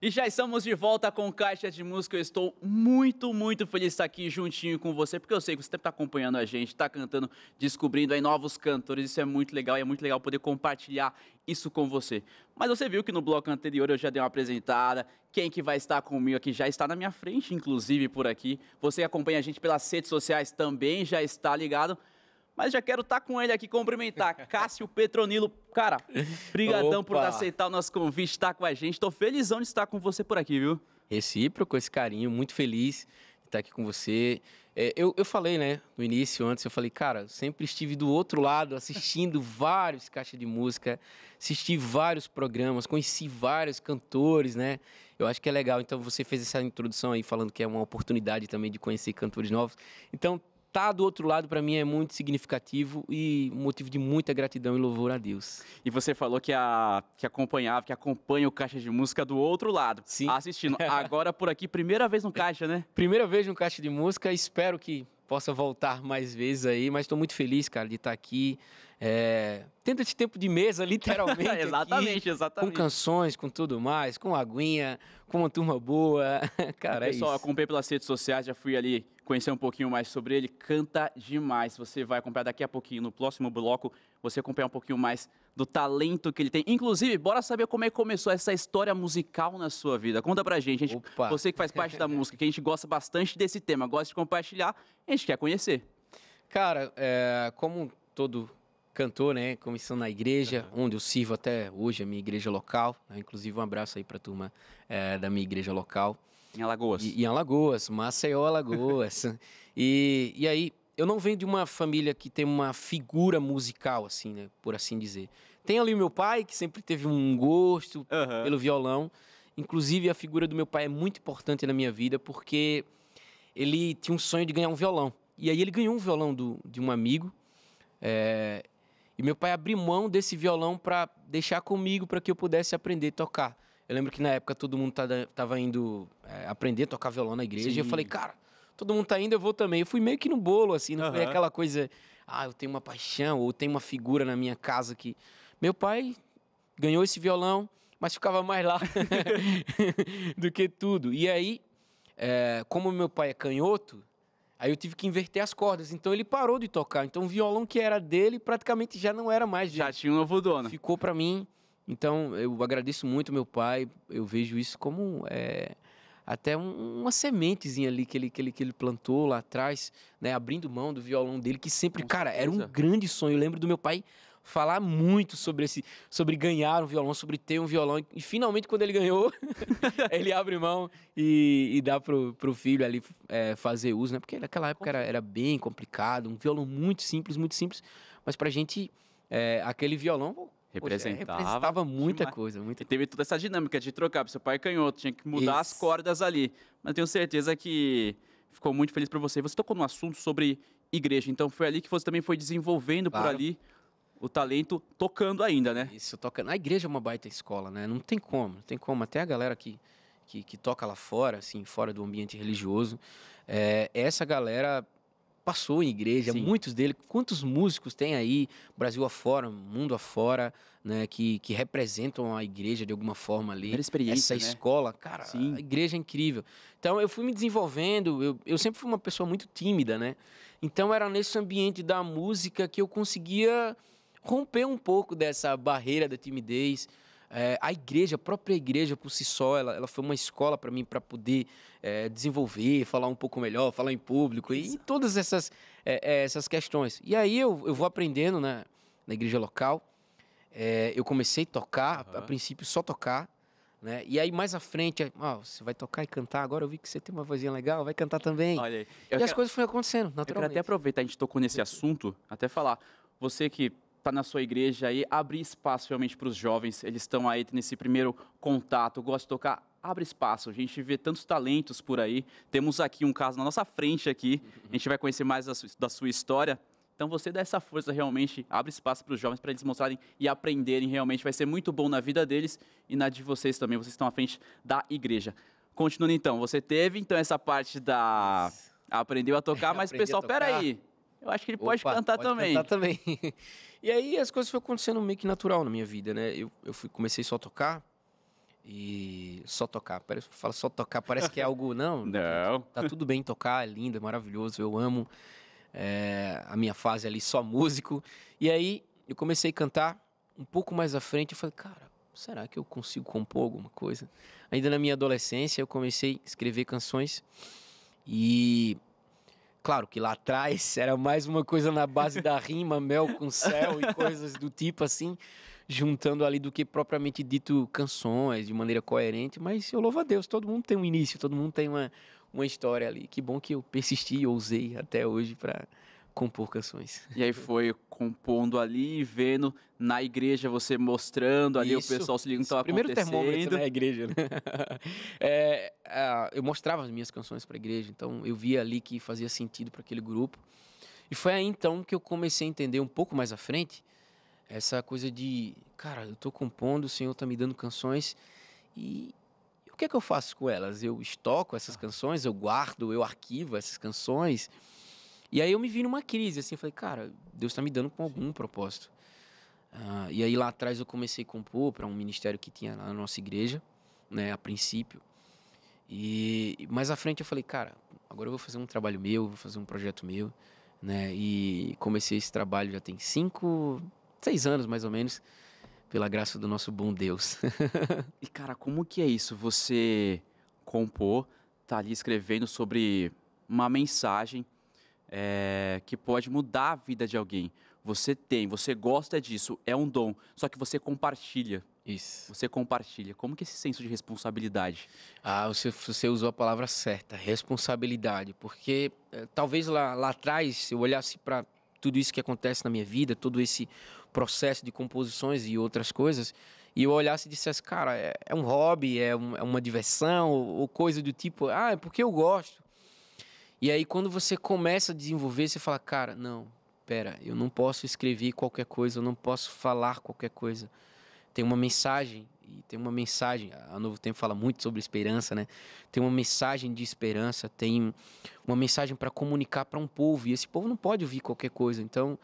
E já estamos de volta com Caixa de Música. Eu estou muito, muito feliz de estar aqui juntinho com você, porque eu sei que você está acompanhando a gente, está cantando, descobrindo aí novos cantores. Isso é muito legal e é muito legal poder compartilhar isso com você. Mas você viu que no bloco anterior eu já dei uma apresentada. Quem que vai estar comigo aqui já está na minha frente, inclusive por aqui. Você acompanha a gente pelas redes sociais também, já está ligado. Mas já quero estar tá com ele aqui, cumprimentar. Cássio Petronilo, cara, brigadão por aceitar o nosso convite, estar tá com a gente. Estou felizão de estar com você por aqui, viu? Recíproco esse carinho, muito feliz de estar aqui com você. É, eu, eu falei, né, no início, antes, eu falei, cara, sempre estive do outro lado, assistindo vários caixas de música, assisti vários programas, conheci vários cantores, né? Eu acho que é legal. Então, você fez essa introdução aí falando que é uma oportunidade também de conhecer cantores novos. Então, tá do outro lado para mim é muito significativo e motivo de muita gratidão e louvor a Deus. E você falou que a que acompanhava, que acompanha o caixa de música do outro lado, Sim. assistindo. Agora por aqui, primeira vez no caixa, né? Primeira vez no caixa de música. Espero que possa voltar mais vezes aí, mas estou muito feliz, cara, de estar tá aqui. É, tendo esse tempo de mesa, literalmente. exatamente, aqui, exatamente. Com canções, com tudo mais, com aguinha, com uma turma boa. cara, é Pessoal, isso. acompanhei pelas redes sociais, já fui ali conhecer um pouquinho mais sobre ele, canta demais. Você vai acompanhar daqui a pouquinho, no próximo bloco, você acompanhar um pouquinho mais do talento que ele tem. Inclusive, bora saber como é que começou essa história musical na sua vida. Conta pra gente, gente você que faz parte da música, que a gente gosta bastante desse tema, gosta de compartilhar, a gente quer conhecer. Cara, é, como todo cantor, né, comissão na igreja, uhum. onde eu sirvo até hoje, a minha igreja local, né? inclusive um abraço aí pra turma é, da minha igreja local. Em Alagoas. E, em Alagoas, Maceió, Alagoas. e, e aí, eu não venho de uma família que tem uma figura musical, assim, né? Por assim dizer. Tem ali o meu pai, que sempre teve um gosto uhum. pelo violão. Inclusive, a figura do meu pai é muito importante na minha vida, porque ele tinha um sonho de ganhar um violão. E aí ele ganhou um violão do, de um amigo. É... E meu pai abriu mão desse violão para deixar comigo, para que eu pudesse aprender a tocar. Eu lembro que na época todo mundo tá tava indo é, aprender a tocar violão na igreja. Sim. E eu falei, cara, todo mundo tá indo, eu vou também. Eu fui meio que no bolo, assim, não uhum. foi aquela coisa, ah, eu tenho uma paixão, ou tem uma figura na minha casa que. Meu pai ganhou esse violão, mas ficava mais lá do que tudo. E aí, é, como meu pai é canhoto, aí eu tive que inverter as cordas. Então ele parou de tocar. Então o violão que era dele praticamente já não era mais dele. Já tinha uma voadona. Ficou para mim. Então, eu agradeço muito meu pai, eu vejo isso como é, até um, uma sementezinha ali que ele, que, ele, que ele plantou lá atrás, né, abrindo mão do violão dele, que sempre, Com cara, certeza. era um grande sonho. Eu lembro do meu pai falar muito sobre esse, sobre ganhar um violão, sobre ter um violão. E finalmente, quando ele ganhou, ele abre mão e, e dá pro, pro filho ali é, fazer uso, né? Porque naquela época era, era bem complicado, um violão muito simples, muito simples. Mas pra gente, é, aquele violão, é, representava. Poxa, representava muita demais. coisa, muita e teve toda essa dinâmica de trocar pro seu pai é canhoto, tinha que mudar Isso. as cordas ali. Mas tenho certeza que ficou muito feliz para você. Você tocou no assunto sobre igreja, então foi ali que você também foi desenvolvendo claro. por ali o talento tocando ainda, né? Isso, tocando. A igreja é uma baita escola, né? Não tem como, não tem como. Até a galera que, que toca lá fora, assim, fora do ambiente religioso, é, essa galera passou em igreja, Sim. muitos dele, quantos músicos tem aí, Brasil afora, mundo afora, né, que, que representam a igreja de alguma forma ali. Essa né? escola, cara, Sim. a igreja é incrível. Então eu fui me desenvolvendo, eu, eu sempre fui uma pessoa muito tímida, né? Então era nesse ambiente da música que eu conseguia romper um pouco dessa barreira da timidez, é, a igreja, a própria igreja por si só, ela, ela foi uma escola para mim para poder é, desenvolver, falar um pouco melhor, falar em público Isso. e, todas essas, é, é, essas questões. E aí eu, eu vou aprendendo né, na igreja local. É, eu comecei a tocar, uhum. a, a, princípio só tocar. Né? E aí mais à frente, aí, ah, você vai tocar e cantar, agora eu vi que você tem uma vozinha legal, vai cantar também. Olha aí. E as coisas foram acontecendo, naturalmente. Eu quero até aproveitar, a gente tocou nesse assunto, até falar. Você que está na sua igreja aí, abrir espaço realmente para os jovens. Eles estão aí nesse primeiro contato. Gosto de tocar abre espaço. A gente vê tantos talentos por aí. Temos aqui um caso na nossa frente aqui. A gente vai conhecer mais da sua, história. Então você dá essa força realmente, abre espaço para os jovens para eles mostrarem e aprenderem realmente. Vai ser muito bom na vida deles e na de vocês também. Vocês estão à frente da igreja. Continuando então, você teve então essa parte da aprendeu a tocar, mas pessoal, tocar. peraí. Eu acho que ele pode cantar pode também. Cantar também. e aí as coisas foram acontecendo meio que natural na minha vida, né? Eu, eu fui, comecei só a tocar e só tocar. Parece, fala só tocar, parece que é algo não. não. Tá tudo bem tocar, é lindo, é maravilhoso, eu amo. É, a minha fase ali só músico. E aí eu comecei a cantar um pouco mais à frente, eu falei, cara, será que eu consigo compor alguma coisa? Ainda na minha adolescência eu comecei a escrever canções e Claro que lá atrás era mais uma coisa na base da rima, mel com céu e coisas do tipo assim, juntando ali do que propriamente dito canções de maneira coerente, mas eu louvo a Deus, todo mundo tem um início, todo mundo tem uma, uma história ali. Que bom que eu persisti, ousei até hoje para compor canções. E aí foi compondo ali, vendo na igreja você mostrando ali isso, o pessoal se ligando isso, que primeiro termômetro na né, igreja. Né? É, é, eu mostrava as minhas canções para a igreja, então eu via ali que fazia sentido para aquele grupo. E foi aí então que eu comecei a entender um pouco mais à frente essa coisa de, cara, eu estou compondo, o Senhor está me dando canções e o que é que eu faço com elas? Eu estoco essas tá. canções, eu guardo, eu arquivo essas canções e aí eu me vi numa crise, assim, falei, cara, Deus está me dando com algum propósito. Uh, e aí lá atrás eu comecei a compor para um ministério que tinha lá na nossa igreja, né, a princípio. E mais à frente eu falei, cara, agora eu vou fazer um trabalho meu, vou fazer um projeto meu, né? E comecei esse trabalho já tem cinco, seis anos mais ou menos, pela graça do nosso bom Deus. e cara, como que é isso? Você compor, tá ali escrevendo sobre uma mensagem é, que pode mudar a vida de alguém. Você tem, você gosta disso, é um dom, só que você compartilha. Isso. Você compartilha. Como que é esse senso de responsabilidade? Ah, você, você usou a palavra certa, responsabilidade. Porque é, talvez lá, lá atrás eu olhasse para tudo isso que acontece na minha vida, todo esse processo de composições e outras coisas, e eu olhasse e dissesse, cara, é, é um hobby, é, um, é uma diversão, ou, ou coisa do tipo, ah, é porque eu gosto. E aí quando você começa a desenvolver, você fala, cara, não, pera, eu não posso escrever qualquer coisa, eu não posso falar qualquer coisa. Tem uma mensagem, e tem uma mensagem, a Novo Tempo fala muito sobre esperança, né? Tem uma mensagem de esperança, tem uma mensagem para comunicar para um povo, e esse povo não pode ouvir qualquer coisa. Então,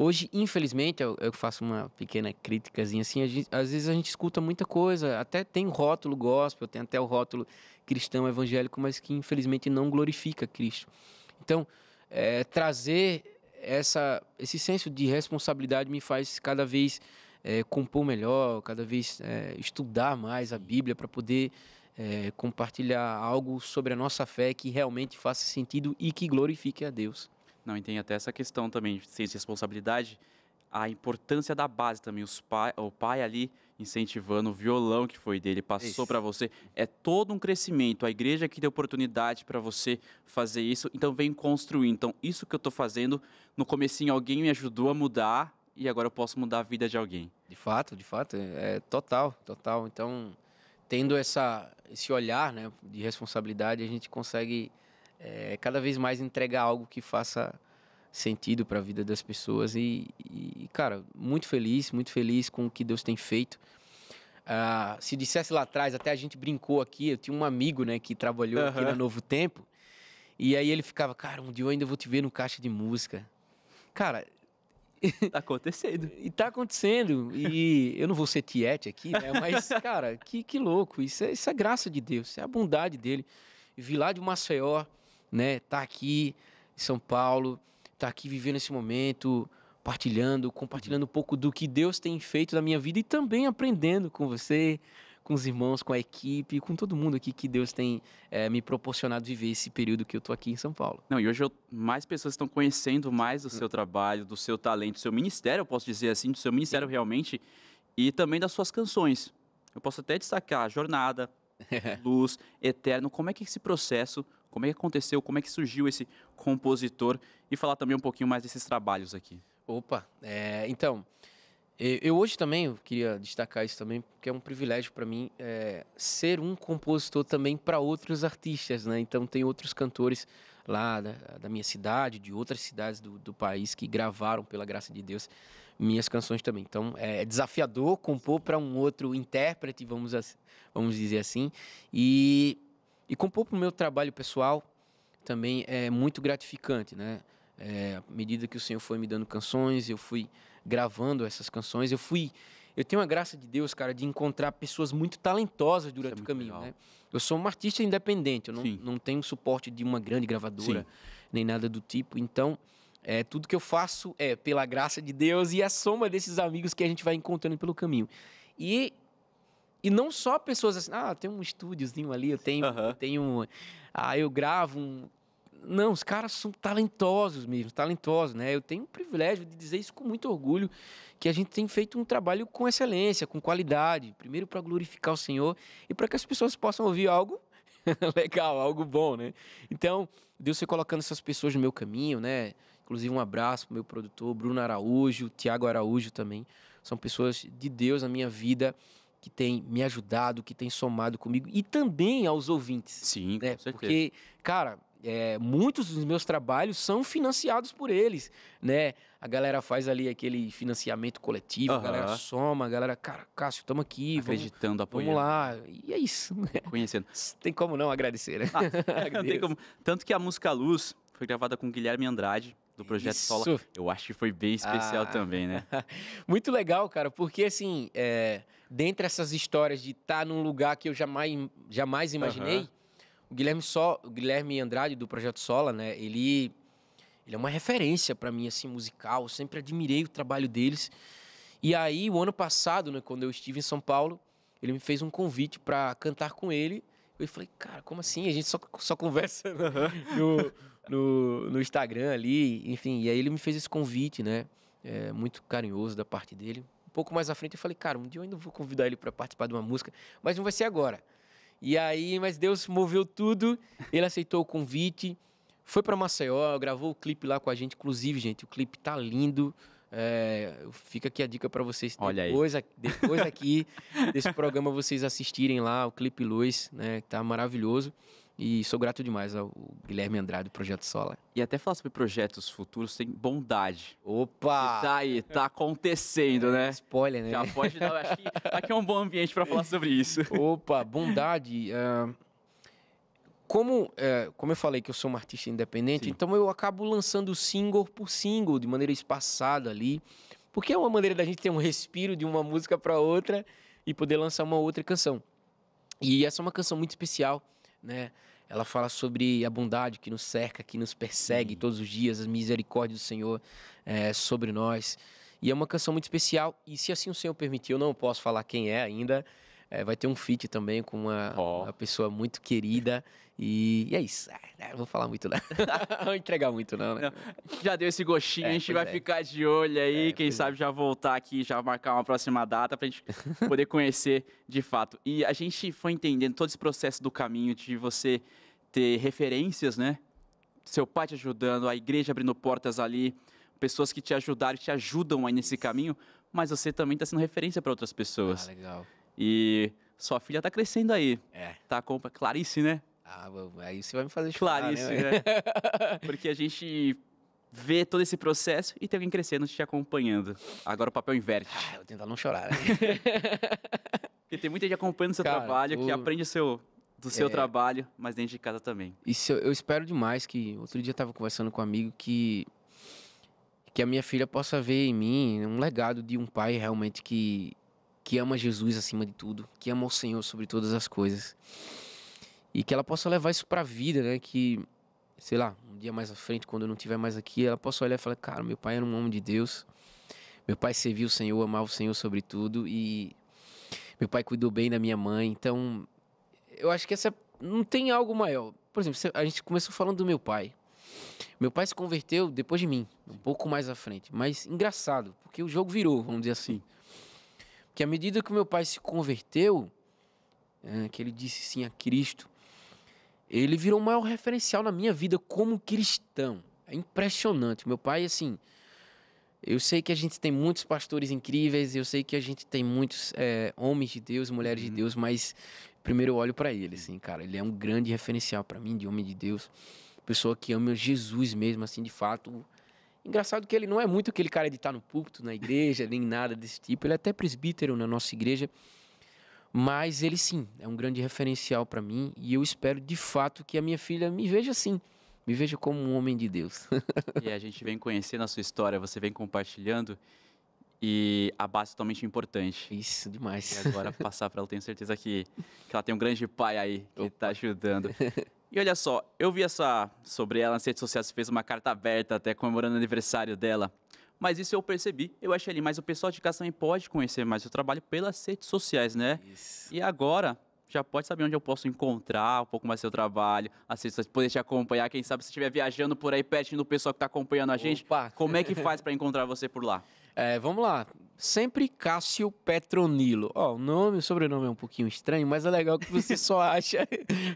Hoje, infelizmente, eu, eu faço uma pequena criticazinha assim, gente, às vezes a gente escuta muita coisa, até tem rótulo gospel, tem até o rótulo cristão evangélico, mas que infelizmente não glorifica Cristo. Então, é, trazer essa, esse senso de responsabilidade me faz cada vez é, compor melhor, cada vez é, estudar mais a Bíblia para poder é, compartilhar algo sobre a nossa fé que realmente faça sentido e que glorifique a Deus. Não, e tem até essa questão também, de responsabilidade, a importância da base também, os pai, o pai ali incentivando o violão que foi dele, passou para você, é todo um crescimento, a igreja que deu oportunidade para você fazer isso, então vem construir, então isso que eu estou fazendo, no comecinho alguém me ajudou a mudar e agora eu posso mudar a vida de alguém. De fato, de fato, é, é total, total, então tendo essa, esse olhar né, de responsabilidade, a gente consegue é, cada vez mais entregar algo que faça sentido para a vida das pessoas. E, e, cara, muito feliz, muito feliz com o que Deus tem feito. Ah, se dissesse lá atrás, até a gente brincou aqui, eu tinha um amigo, né, que trabalhou uhum. aqui na Novo Tempo, e aí ele ficava, cara, um dia eu ainda vou te ver no caixa de música. Cara... Tá acontecendo. e tá acontecendo, e eu não vou ser tiete aqui, né, mas, cara, que, que louco, isso é, isso é graça de Deus, isso é a bondade dele. Vi lá de Maceió, né? Tá aqui em São Paulo, tá aqui vivendo esse momento, partilhando, compartilhando um pouco do que Deus tem feito na minha vida e também aprendendo com você, com os irmãos, com a equipe, com todo mundo aqui que Deus tem é, me proporcionado viver esse período que eu tô aqui em São Paulo. Não, e hoje eu, mais pessoas estão conhecendo mais do seu trabalho, do seu talento, do seu ministério, eu posso dizer assim, do seu ministério realmente, e também das suas canções. Eu posso até destacar Jornada, Luz, Eterno. Como é que é esse processo como é que aconteceu, como é que surgiu esse compositor e falar também um pouquinho mais desses trabalhos aqui. Opa, é, então, eu hoje também eu queria destacar isso também, porque é um privilégio para mim é, ser um compositor também para outros artistas, né? Então tem outros cantores lá da, da minha cidade, de outras cidades do, do, país que gravaram pela graça de Deus minhas canções também. Então é, é desafiador compor para um outro intérprete, vamos vamos dizer assim, e e compor para o meu trabalho pessoal também é muito gratificante, né? É, à medida que o Senhor foi me dando canções, eu fui gravando essas canções, eu fui eu tenho a graça de Deus, cara, de encontrar pessoas muito talentosas durante é o caminho, né? Eu sou um artista independente, eu não, não tenho suporte de uma grande gravadora, Sim. nem nada do tipo. Então, é, tudo que eu faço é pela graça de Deus e é a soma desses amigos que a gente vai encontrando pelo caminho. E e não só pessoas assim, ah, tem um estúdiozinho ali, eu tenho, eu tenho ah, eu gravo um... Não, os caras são talentosos mesmo, talentosos, né? Eu tenho o privilégio de dizer isso com muito orgulho, que a gente tem feito um trabalho com excelência, com qualidade, primeiro para glorificar o Senhor e para que as pessoas possam ouvir algo legal, algo bom, né? Então, Deus foi colocando essas pessoas no meu caminho, né? Inclusive um abraço pro meu produtor, Bruno Araújo, Tiago Araújo também. São pessoas de Deus na minha vida que tem me ajudado, que tem somado comigo e também aos ouvintes. Sim, né? com certeza. Porque, cara, é, muitos dos meus trabalhos são financiados por eles, né? A galera faz ali aquele financiamento coletivo, a galera soma, a galera, cara, Cássio, estamos aqui, acreditando, vamos, apoiando. Vamos lá, e é isso. Né? Conhecendo. tem como não agradecer, né? Ah, não tem como. Tanto que a música Luz foi gravada com Guilherme Andrade, do projeto Isso. Sola, eu acho que foi bem especial ah. também, né? Muito legal, cara, porque assim, é, dentre essas histórias de estar tá num lugar que eu jamais, jamais imaginei, uhum. o Guilherme Sol, o Guilherme Andrade do projeto Sola, né? Ele, ele é uma referência para mim assim musical. Eu sempre admirei o trabalho deles. E aí, o ano passado, né, quando eu estive em São Paulo, ele me fez um convite para cantar com ele eu falei, cara, como assim? A gente só, só conversa no, no, no Instagram ali, enfim. E aí ele me fez esse convite, né? É, muito carinhoso da parte dele. Um pouco mais à frente eu falei, cara, um dia eu ainda vou convidar ele para participar de uma música, mas não vai ser agora. E aí, mas Deus moveu tudo, ele aceitou o convite, foi para Maceió, gravou o clipe lá com a gente. Inclusive, gente, o clipe tá lindo. É, fica aqui a dica para vocês Olha depois, aí. depois aqui desse programa vocês assistirem lá o clipe Luz, né? Tá maravilhoso. E sou grato demais ao Guilherme Andrade do Projeto Sola. E até falar sobre projetos futuros tem bondade. Opa! E tá aí, tá acontecendo, é, né? Spoiler, né? Já pode dar, acho que aqui é um bom ambiente para falar sobre isso. Opa, bondade. Uh como, é, como eu falei que eu sou um artista independente, Sim. então eu acabo lançando single por single, de maneira espaçada ali, porque é uma maneira da gente ter um respiro de uma música para outra e poder lançar uma outra canção. E essa é uma canção muito especial, né? Ela fala sobre a bondade que nos cerca, que nos persegue uhum. todos os dias, as misericórdias do Senhor é, sobre nós. E é uma canção muito especial, e se assim o Senhor permitir, eu não posso falar quem é ainda, é, vai ter um feat também com uma, oh. uma pessoa muito querida. E, e é isso. Ah, não vou falar muito, não. não vou entregar muito, não, né? não, Já deu esse gostinho, é, a gente vai é. ficar de olho aí. É, quem é. sabe já voltar aqui, já marcar uma próxima data pra gente poder conhecer de fato. E a gente foi entendendo todo esse processo do caminho de você ter referências, né? Seu pai te ajudando, a igreja abrindo portas ali, pessoas que te ajudaram, te ajudam aí nesse caminho, mas você também está sendo referência para outras pessoas. Ah, legal. E sua filha tá crescendo aí. É. Tá com Clarice, né? Ah, aí você vai me fazer chorar, né, Clarice, né? né? Porque a gente vê todo esse processo e tem alguém crescendo te acompanhando. Agora o papel inverte. Ah, eu vou tentar não chorar. Né? Porque tem muita gente acompanhando o seu Cara, trabalho, o... que aprende seu, do seu é... trabalho, mas dentro de casa também. Isso eu, eu espero demais que outro dia eu tava conversando com um amigo que que a minha filha possa ver em mim um legado de um pai realmente que que ama Jesus acima de tudo, que ama o Senhor sobre todas as coisas. E que ela possa levar isso para a vida, né? Que, sei lá, um dia mais à frente, quando eu não tiver mais aqui, ela possa olhar e falar: Cara, meu pai era um homem de Deus. Meu pai serviu o Senhor, amava o Senhor sobre tudo. E meu pai cuidou bem da minha mãe. Então, eu acho que essa não tem algo maior. Por exemplo, a gente começou falando do meu pai. Meu pai se converteu depois de mim, um pouco mais à frente. Mas engraçado, porque o jogo virou, vamos dizer assim. Sim que à medida que meu pai se converteu, é, que ele disse sim a Cristo, ele virou o maior referencial na minha vida como cristão. É impressionante. Meu pai, assim, eu sei que a gente tem muitos pastores incríveis, eu sei que a gente tem muitos é, homens de Deus, mulheres de uhum. Deus, mas primeiro eu olho para ele, assim, cara. Ele é um grande referencial para mim de homem de Deus, pessoa que ama Jesus mesmo, assim, de fato Engraçado que ele não é muito aquele cara de estar tá no púlpito na igreja, nem nada desse tipo. Ele é até presbítero na nossa igreja. Mas ele sim, é um grande referencial para mim e eu espero de fato que a minha filha me veja assim, me veja como um homem de Deus. e a gente vem conhecendo a sua história, você vem compartilhando e a base é totalmente importante. Isso, demais. E agora passar para ela, tenho certeza que, que ela tem um grande pai aí que está ajudando. E olha só, eu vi essa sobre ela nas redes sociais, fez uma carta aberta até comemorando o aniversário dela. Mas isso eu percebi, eu achei ali, mas o pessoal de casa também pode conhecer mais o trabalho pelas redes sociais, né? Isso. E agora, já pode saber onde eu posso encontrar um pouco mais do seu trabalho, assista, poder te acompanhar, quem sabe se estiver viajando por aí pertinho do pessoal que está acompanhando a gente, como é que faz para encontrar você por lá? É, vamos lá, sempre Cássio Petronilo. Ó, oh, o nome, o sobrenome é um pouquinho estranho, mas é legal que você só acha,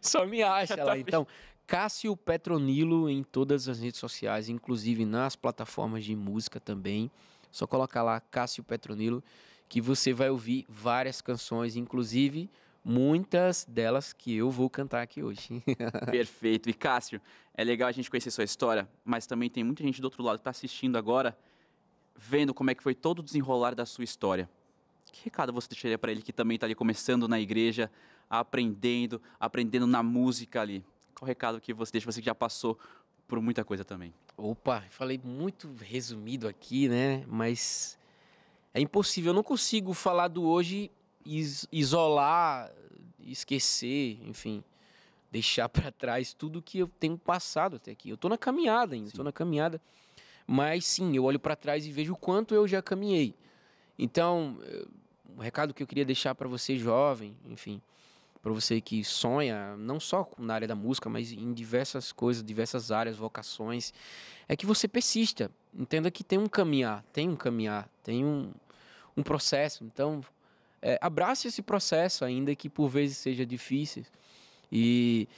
só me acha lá. Tá então, Cássio Petronilo em todas as redes sociais, inclusive nas plataformas de música também. Só colocar lá Cássio Petronilo que você vai ouvir várias canções, inclusive muitas delas que eu vou cantar aqui hoje. Perfeito. E Cássio, é legal a gente conhecer sua história, mas também tem muita gente do outro lado que está assistindo agora vendo como é que foi todo o desenrolar da sua história, que recado você deixaria para ele que também está ali começando na igreja, aprendendo, aprendendo na música ali? Qual recado que você deixa, você que já passou por muita coisa também? Opa, falei muito resumido aqui, né? Mas é impossível, eu não consigo falar do hoje, is isolar, esquecer, enfim, deixar para trás tudo que eu tenho passado até aqui. Eu estou na caminhada ainda, estou na caminhada. Mas sim, eu olho para trás e vejo o quanto eu já caminhei. Então, um eh, recado que eu queria deixar para você jovem, enfim, para você que sonha, não só na área da música, mas em diversas coisas, diversas áreas, vocações, é que você persista. Entenda que tem um caminhar, tem um caminhar, tem um, um processo. Então, é, abrace esse processo, ainda que por vezes seja difícil. E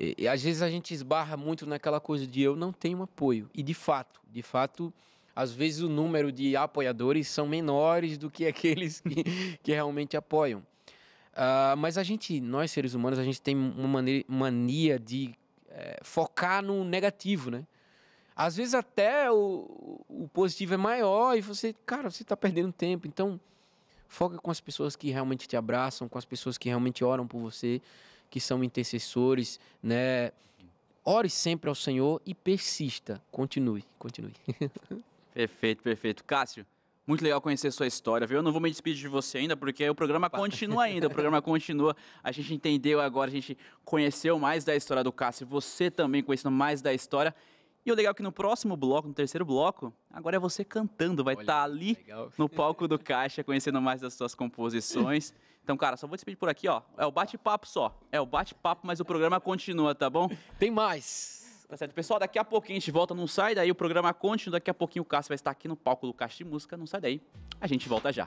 e, e, às vezes a gente esbarra muito naquela coisa de eu não tenho apoio. E de fato, de fato, às vezes o número de apoiadores são menores do que aqueles que, que realmente apoiam. Uh, mas a gente, nós seres humanos, a gente tem uma mania de é, focar no negativo, né? Às vezes até o, o positivo é maior e você, cara, você está perdendo tempo. Então, foca com as pessoas que realmente te abraçam, com as pessoas que realmente oram por você que são intercessores, né? Ore sempre ao Senhor e persista. Continue, continue. perfeito, perfeito. Cássio, muito legal conhecer sua história, viu? Eu não vou me despedir de você ainda, porque o programa continua ainda, o programa continua. A gente entendeu agora, a gente conheceu mais da história do Cássio, você também conhecendo mais da história. E o legal é que no próximo bloco, no terceiro bloco, agora é você cantando, vai estar tá ali legal. no palco do Caixa, conhecendo mais das suas composições. Então, cara, só vou te pedir por aqui, ó. É o bate-papo só. É o bate-papo, mas o programa continua, tá bom? Tem mais. Tá certo, pessoal. Daqui a pouquinho a gente volta, não sai daí. O programa continua. Daqui a pouquinho o Cássio vai estar aqui no palco do Caixa de Música. Não sai daí. A gente volta já.